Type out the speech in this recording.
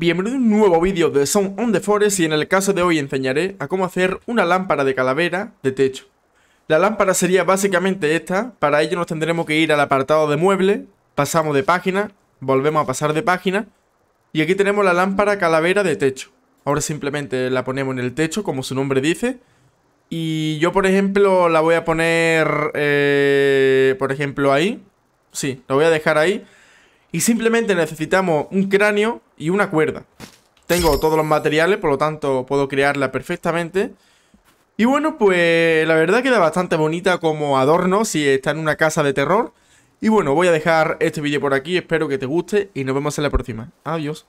Bienvenido a un nuevo vídeo de Sound on the Forest y en el caso de hoy enseñaré a cómo hacer una lámpara de calavera de techo. La lámpara sería básicamente esta, para ello nos tendremos que ir al apartado de mueble, pasamos de página, volvemos a pasar de página y aquí tenemos la lámpara calavera de techo. Ahora simplemente la ponemos en el techo como su nombre dice y yo por ejemplo la voy a poner, eh, por ejemplo ahí, sí, la voy a dejar ahí y simplemente necesitamos un cráneo y una cuerda. Tengo todos los materiales, por lo tanto puedo crearla perfectamente. Y bueno, pues la verdad queda bastante bonita como adorno si está en una casa de terror. Y bueno, voy a dejar este vídeo por aquí, espero que te guste y nos vemos en la próxima. Adiós.